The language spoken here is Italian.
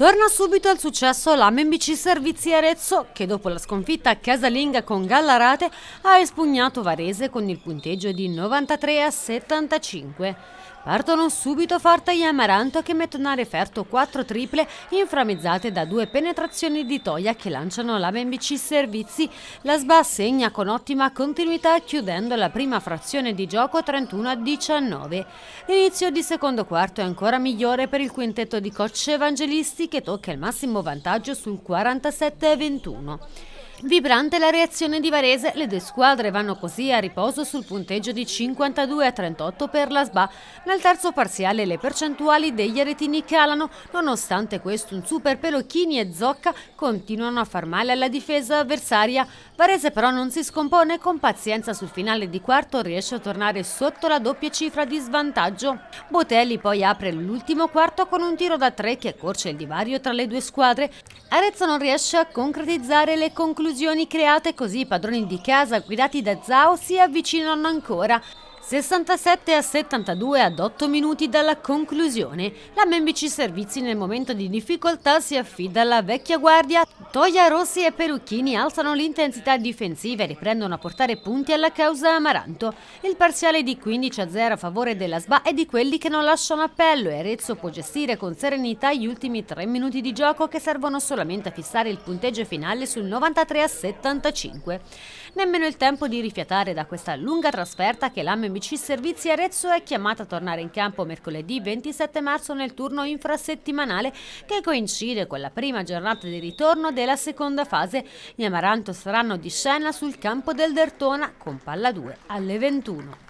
Torna subito al successo l'AMBC Servizi Arezzo che dopo la sconfitta casalinga con Gallarate ha espugnato Varese con il punteggio di 93 a 75. Partono subito Forte e Amaranto che mettono a referto quattro triple inframmezzate da due penetrazioni di Toia che lanciano la MBC Servizi. La SBA segna con ottima continuità chiudendo la prima frazione di gioco 31-19. a L'inizio di secondo quarto è ancora migliore per il quintetto di coach Evangelisti che tocca il massimo vantaggio sul 47-21. Vibrante la reazione di Varese, le due squadre vanno così a riposo sul punteggio di 52 a 38 per la SBA. Nel terzo parziale le percentuali degli aretini calano, nonostante questo un super Pelocchini e Zocca continuano a far male alla difesa avversaria. Varese però non si scompone con pazienza sul finale di quarto riesce a tornare sotto la doppia cifra di svantaggio. Botelli poi apre l'ultimo quarto con un tiro da tre che accorcia il divario tra le due squadre. Arezzo non riesce a concretizzare le conclusioni esclusioni create così i padroni di casa guidati da Zhao si avvicinano ancora 67 a 72 ad 8 minuti dalla conclusione, la Membici Servizi nel momento di difficoltà si affida alla vecchia guardia. Toia Rossi e Perucchini alzano l'intensità difensiva e riprendono a portare punti alla causa Amaranto. Il parziale di 15 a 0 a favore della SBA è di quelli che non lasciano appello e Arezzo può gestire con serenità gli ultimi 3 minuti di gioco che servono solamente a fissare il punteggio finale sul 93 a 75. Nemmeno il tempo di rifiatare da questa lunga trasferta che la Membici c Servizi Arezzo è chiamata a tornare in campo mercoledì 27 marzo nel turno infrasettimanale che coincide con la prima giornata di ritorno della seconda fase. Gli Amaranto saranno di scena sul campo del Dertona con palla 2 alle 21.